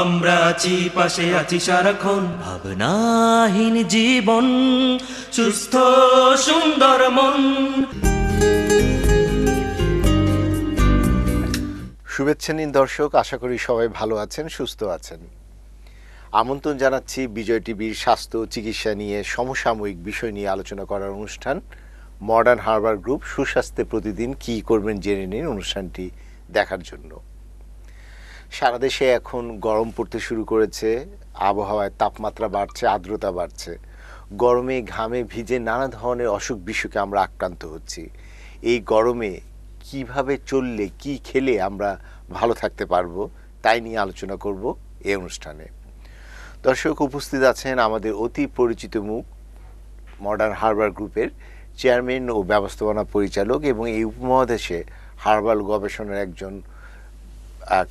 আমরা আছি পাশে আছি সারাক্ষণ ভাবনাহীন জীবন সুস্থ সুন্দর মন শুভেচ্ছা নিন দর্শক আশা করি সবাই ভালো আছেন সুস্থ আছেন আমন্ত্রণ জানাচ্ছি বিজয় টিভির স্বাস্থ্য চিকিৎসা নিয়ে সমসাময়িক বিষয় নিয়ে আলোচনা করার অনুষ্ঠান মডার্ন হারবার গ্রুপ সুস্বাস্থ্যে প্রতিদিন কি করবেন জেনে নিন অনুষ্ঠানটি দেখার জন্য সারা দেশে এখন গরম পড়তে শুরু করেছে আবহাওয়ায় তাপমাত্রা বাড়ছে আর্দ্রতা বাড়ছে গরমে ঘামে ভিজে নানা ধরনের অসুখ বিসুখে আমরা আক্রান্ত হচ্ছি এই গরমে কিভাবে চললে কি খেলে আমরা ভালো থাকতে পারবো তাই নিয়ে আলোচনা করব এই অনুষ্ঠানে দর্শক উপস্থিত আছেন আমাদের অতি পরিচিত মুখ মডার্ন হারবার গ্রুপের চেয়ারম্যান ও ব্যবস্থাপনা পরিচালক এবং এই উপমহাদেশে হার্বাল গবেষণার একজন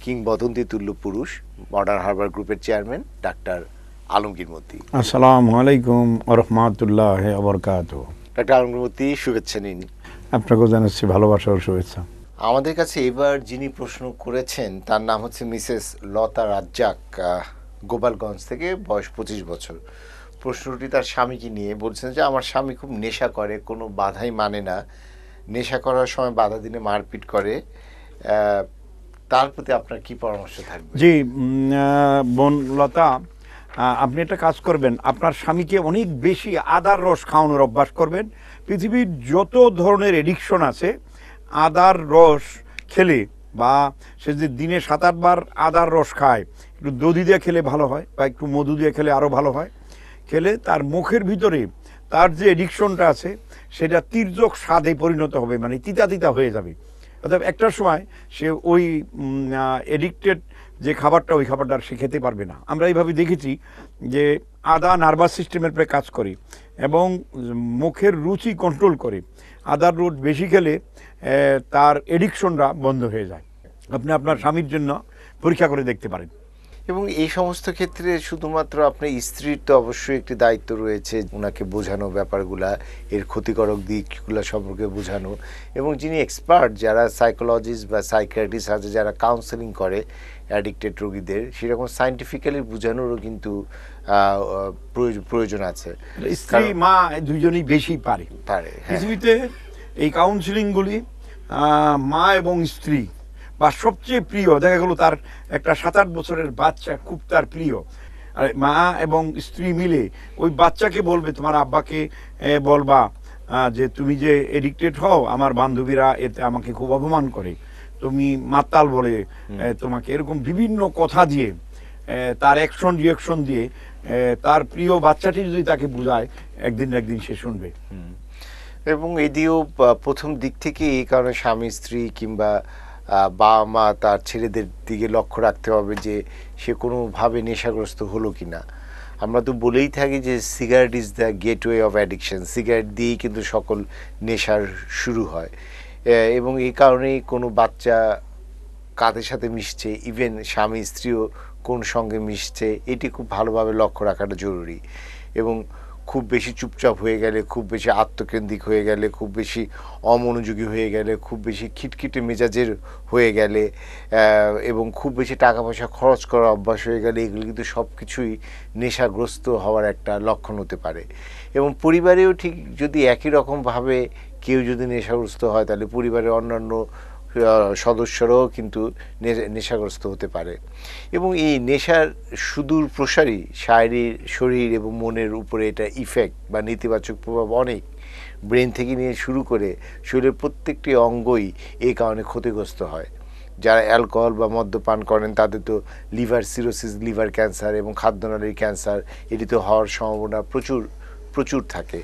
কিংবদন্তি তুল্য পুরুষ মডার্ন হারবার গ্রুপের চেয়ারম্যান ডাক্তার আলমগীর মতি আসসালামু আলাইকুম রহমাতুল্লাহ আবরকাত ডাক্তার আলমগীর মতি শুভেচ্ছা নিন আপনাকেও জানাচ্ছি ভালোবাসা শুভেচ্ছা আমাদের কাছে এবার যিনি প্রশ্ন করেছেন তার নাম হচ্ছে মিসেস লতা রাজ্জাক গোপালগঞ্জ থেকে বয়স পঁচিশ বছর প্রশ্নটি তার স্বামীকে নিয়ে বলছেন যে আমার স্বামী খুব নেশা করে কোনো বাধাই মানে না নেশা করার সময় বাধা দিনে মারপিট করে তার প্রতি আপনার কি পরামর্শ থাকবে জি বোন লতা আপনি একটা কাজ করবেন আপনার স্বামীকে অনেক বেশি আদার রস খাওয়ানোর অভ্যাস করবেন পৃথিবীর যত ধরনের এডিকশন আছে আদার রস খেলে বা সে যে দিনে সাত আটবার আদার রস খায় একটু দধি দিয়ে খেলে ভালো হয় বা একটু মধু দিয়ে খেলে আরও ভালো হয় খেলে তার মুখের ভিতরে তার যে এডিকশনটা আছে সেটা তীর্যক স্বাদে পরিণত হবে মানে তিতা তিতা হয়ে যাবে অর্থাৎ একটা সময় সে ওই এডিক্টেড যে খাবারটা ওই খাবারটা সে খেতে পারবে না আমরা এইভাবে দেখেছি যে আদা নার্ভাস সিস্টেমের উপরে কাজ করে এবং মুখের রুচি কন্ট্রোল করে আদার রোদ বেশি খেলে তার এডিকশনটা বন্ধ হয়ে যায় আপনি আপনার স্বামীর জন্য পরীক্ষা করে দেখতে পারেন এবং এই সমস্ত ক্ষেত্রে শুধুমাত্র আপনার স্ত্রীর তো অবশ্যই একটি দায়িত্ব রয়েছে ওনাকে বোঝানো ব্যাপারগুলা এর ক্ষতিকারক দিকগুলো সম্পর্কে বোঝানো এবং যিনি এক্সপার্ট যারা সাইকোলজিস্ট বা সাইকিয়াটিস্ট আছে যারা কাউন্সেলিং করে অ্যাডিক্টেড রোগীদের সেরকম সাইন্টিফিক্যালি বোঝানোরও কিন্তু প্রয়োজন আছে স্ত্রী মা দুজনেই বেশি পারে পারে হ্যাঁ। পৃথিবীতে এই কাউন্সিলিংগুলি মা এবং স্ত্রী বা সবচেয়ে প্রিয় দেখা গেলো তার একটা সাত আট বছরের বাচ্চা খুব তার প্রিয় আর মা এবং স্ত্রী মিলে ওই বাচ্চাকে বলবে তোমার আব্বাকে বলবা যে তুমি যে এডিক্টেড হও আমার বান্ধবীরা এতে আমাকে খুব অপমান করে তুমি মাতাল বলে তোমাকে এরকম বিভিন্ন কথা দিয়ে তার অ্যাকশন রিয়াকশন দিয়ে তার প্রিয় বাচ্চাটি যদি তাকে বোঝায় একদিন একদিন সে শুনবে এবং এদিও প্রথম দিক থেকে এই কারণে স্বামী স্ত্রী কিংবা বাবা মা তার ছেলেদের দিকে লক্ষ্য রাখতে হবে যে সে কোনোভাবে নেশাগ্রস্ত হলো কি না আমরা তো বলেই থাকি যে cigarette is the gateway of addiction cigarette দিয়েই কিন্তু সকল নেশার শুরু হয় এবং এই কারণেই কোনো বাচ্চা কাদের সাথে মিশছে ইভেন স্বামী স্ত্রীও কোন সঙ্গে মিশছে এটি খুব ভালোভাবে লক্ষ্য রাখাটা জরুরি এবং খুব বেশি চুপচাপ হয়ে গেলে খুব বেশি আত্মকেন্দ্রিক হয়ে গেলে খুব বেশি অমনোযোগী হয়ে গেলে খুব বেশি খিটখিটে মেজাজের হয়ে গেলে এবং খুব বেশি টাকা পয়সা খরচ করা অভ্যাস হয়ে গেলে এগুলি কিন্তু সব কিছুই নেশাগ্রস্ত হওয়ার একটা লক্ষণ হতে পারে এবং পরিবারেও ঠিক যদি একই রকমভাবে কেউ যদি নেশাগ্রস্ত হয় তাহলে পরিবারের অন্যান্য সদস্যরাও কিন্তু নেশাগ্রস্ত হতে পারে এবং এই নেশার সুদূর প্রসারী শারীর শরীর এবং মনের উপরে এটা ইফেক্ট বা নেতিবাচক প্রভাব অনেক ব্রেন থেকে নিয়ে শুরু করে শরীরের প্রত্যেকটি অঙ্গই এই কারণে ক্ষতিগ্রস্ত হয় যারা অ্যালকোহল বা মদ্যপান করেন তাদের তো লিভার সিরোসিস লিভার ক্যান্সার এবং খাদ্যনালীর ক্যান্সার এটি তো হওয়ার সম্ভাবনা প্রচুর প্রচুর থাকে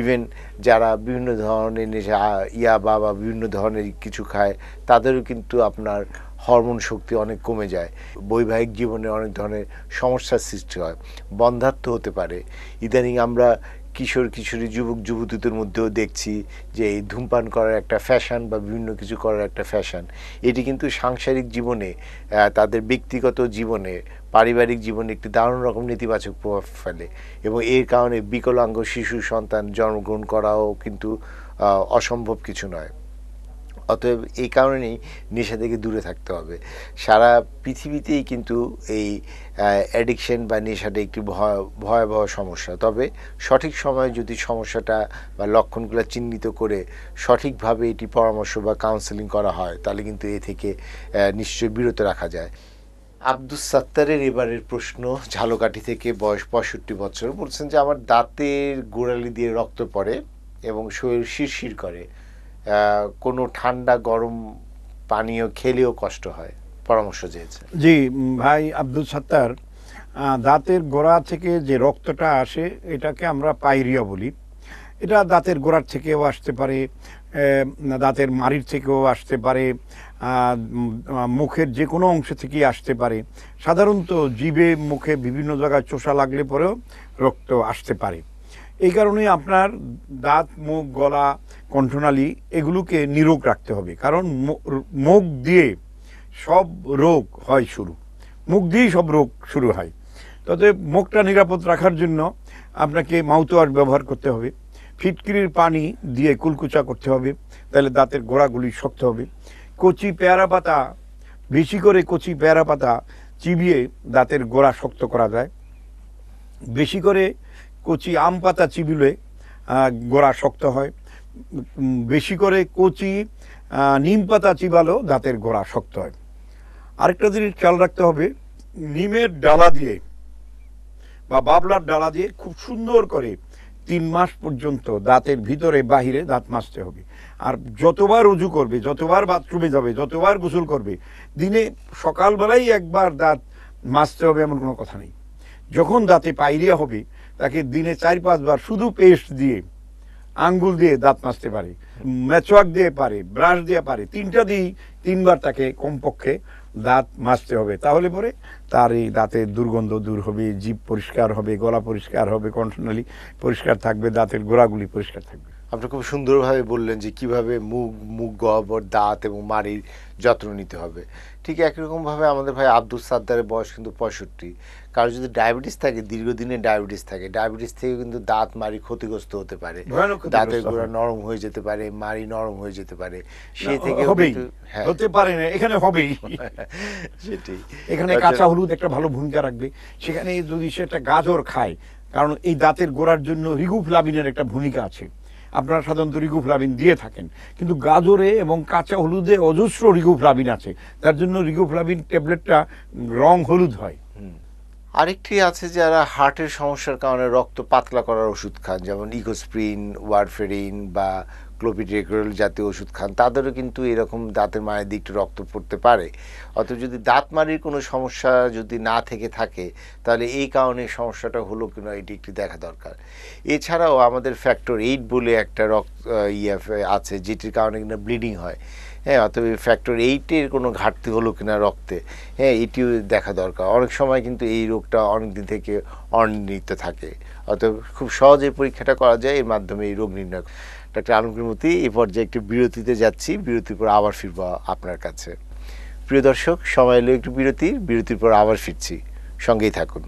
ইভেন যারা বিভিন্ন ধরনের নেশা ইয়া বাবা বিভিন্ন ধরনের কিছু খায় তাদেরও কিন্তু আপনার হরমোন শক্তি অনেক কমে যায় বৈবাহিক জীবনে অনেক ধরনের সমস্যার সৃষ্টি হয় বন্ধাত্ম হতে পারে ইদানিং আমরা কিশোর কিশোরী যুবক যুবতীদের মধ্যেও দেখছি যে এই ধূমপান করার একটা ফ্যাশন বা বিভিন্ন কিছু করার একটা ফ্যাশন এটি কিন্তু সাংসারিক জীবনে তাদের ব্যক্তিগত জীবনে পারিবারিক জীবনে একটি দারুণ রকম নেতিবাচক প্রভাব ফেলে এবং এর কারণে বিকলাঙ্গ শিশু সন্তান জন্মগ্রহণ করাও কিন্তু অসম্ভব কিছু নয় অতএব এই কারণেই নেশা থেকে দূরে থাকতে হবে সারা পৃথিবীতেই কিন্তু এই অ্যাডিকশন বা নেশাটা একটি ভয় ভয়াবহ সমস্যা তবে সঠিক সময়ে যদি সমস্যাটা বা লক্ষণগুলো চিহ্নিত করে সঠিকভাবে এটি পরামর্শ বা কাউন্সেলিং করা হয় তাহলে কিন্তু এ থেকে নিশ্চয়ই বিরত রাখা যায় আব্দুস সাত্তারের এবারের প্রশ্ন ঝালকাঠি থেকে বয়স পঁয়ষট্টি বছর বলছেন যে আমার দাঁতের গোড়ালি দিয়ে রক্ত পড়ে এবং শরীর শিরশির করে কোনো ঠান্ডা গরম পানীয় খেলেও কষ্ট হয় পরামর্শ চেয়েছে জি ভাই আব্দুল সত্তার দাঁতের গোড়া থেকে যে রক্তটা আসে এটাকে আমরা পাইরিয়া বলি এটা দাঁতের গোড়ার থেকেও আসতে পারে দাঁতের মাড়ির থেকেও আসতে পারে মুখের যে কোনো অংশ থেকেই আসতে পারে সাধারণত জীবে মুখে বিভিন্ন জায়গায় চোষা লাগলে পরেও রক্ত আসতে পারে এই কারণে আপনার দাঁত মুখ গলা কণ্ঠনালী এগুলোকে নিরোগ রাখতে হবে কারণ মুখ দিয়ে সব রোগ হয় শুরু মুখ দিয়েই সব রোগ শুরু হয় তবে মুখটা নিরাপদ রাখার জন্য আপনাকে মাউথওয়াশ ব্যবহার করতে হবে ফিটকিরির পানি দিয়ে কুলকুচা করতে হবে তাহলে দাঁতের গোড়াগুলি শক্ত হবে কচি পেয়ারা পাতা বেশি করে কচি পেয়ারা পাতা চিবিয়ে দাঁতের গোড়া শক্ত করা যায় বেশি করে কচি আম পাতা চিবিলে গোড়া শক্ত হয় বেশি করে কচি নিম পাতা চিবালেও দাঁতের গোড়া শক্ত হয় আরেকটা জিনিস খেয়াল রাখতে হবে নিমের ডালা দিয়ে বা বাবলার ডালা দিয়ে খুব সুন্দর করে তিন মাস পর্যন্ত দাঁতের ভিতরে বাহিরে দাঁত মাজতে হবে আর যতবার উজু করবে যতবার বাথরুমে যাবে যতবার গোসল করবে দিনে সকালবেলাই একবার দাঁত মাজতে হবে এমন কোনো কথা নেই যখন দাঁতে পাইরিয়া হবে তাকে দিনে চার পাঁচবার শুধু পেস্ট দিয়ে আঙ্গুল দিয়ে দাঁত মাজতে পারে ম্যাচওয়ার্ক দিয়ে পারে ব্রাশ দিয়ে পারে তিনটা দিয়েই তিনবার তাকে কমপক্ষে দাঁত মাজতে হবে তাহলে পরে তার এই দাঁতের দুর্গন্ধ দূর হবে জীব পরিষ্কার হবে গলা পরিষ্কার হবে কন্টনালি পরিষ্কার থাকবে দাঁতের গোড়াগুলি পরিষ্কার থাকবে আপনি খুব সুন্দরভাবে বললেন যে কিভাবে মুখ মুখ গহ্বর দাঁত এবং মাড়ির যত্ন নিতে হবে ঠিক একরকমভাবে আমাদের ভাই আব্দুল সাদ্দারের বয়স কিন্তু পঁয়ষট্টি কারো যদি ডায়াবেটিস থাকে দীর্ঘদিনের ডায়াবেটিস থাকে ডায়াবেটিস থেকে কিন্তু দাঁত মারি ক্ষতিগ্রস্ত হতে পারে দাঁতের গোড়া নরম হয়ে যেতে পারে মারি নরম হয়ে যেতে পারে সে থেকে হ্যাঁ। হতে পারে না এখানে হবেই সেটাই এখানে আচ্ছা। কাঁচা হলুদ একটা ভালো ভূমিকা রাখবে সেখানে যদি সে একটা গাজর খায় কারণ এই দাঁতের গোড়ার জন্য রিগুফ্লাভিনের একটা ভূমিকা আছে আপনারা সাধারণত রিগুফ্লাভিন দিয়ে থাকেন কিন্তু গাজরে এবং কাঁচা হলুদে অজস্র রিগুফ্লাভিন আছে তার জন্য রিগুফ্লাভিন ট্যাবলেটটা রং হলুদ হয় আরেকটি আছে যারা হার্টের সমস্যার কারণে রক্ত পাতলা করার ওষুধ খান যেমন ইগোস্প্রিন ওয়ারফেরিন বা ক্লোপিড্রেকোরাল জাতীয় ওষুধ খান তাদেরও কিন্তু এরকম দাঁতের মায়ের দিকটু রক্ত পড়তে পারে অত যদি দাঁত মারির কোনো সমস্যা যদি না থেকে থাকে তাহলে এই কারণে সমস্যাটা হলো কিনা এটি একটু দেখা দরকার এছাড়াও আমাদের ফ্যাক্টর এইট বলে একটা রক্ত ইয়ে আছে যেটির কারণে কিনা ব্লিডিং হয় হ্যাঁ অথবা ফ্যাক্টর এইটের কোনো ঘাটতি হলো কিনা রক্তে হ্যাঁ এটিও দেখা দরকার অনেক সময় কিন্তু এই রোগটা অনেক দিন থেকে অনির্ণীত থাকে অত খুব সহজে পরীক্ষাটা করা যায় এর মাধ্যমে এই রোগ নির্ণয় ডাক্তার মতি এ পর্যায়ে একটু বিরতিতে যাচ্ছি বিরতির পর আবার ফিরব আপনার কাছে প্রিয় দর্শক সময় এলো একটু বিরতি বিরতির পর আবার ফিরছি সঙ্গেই থাকুন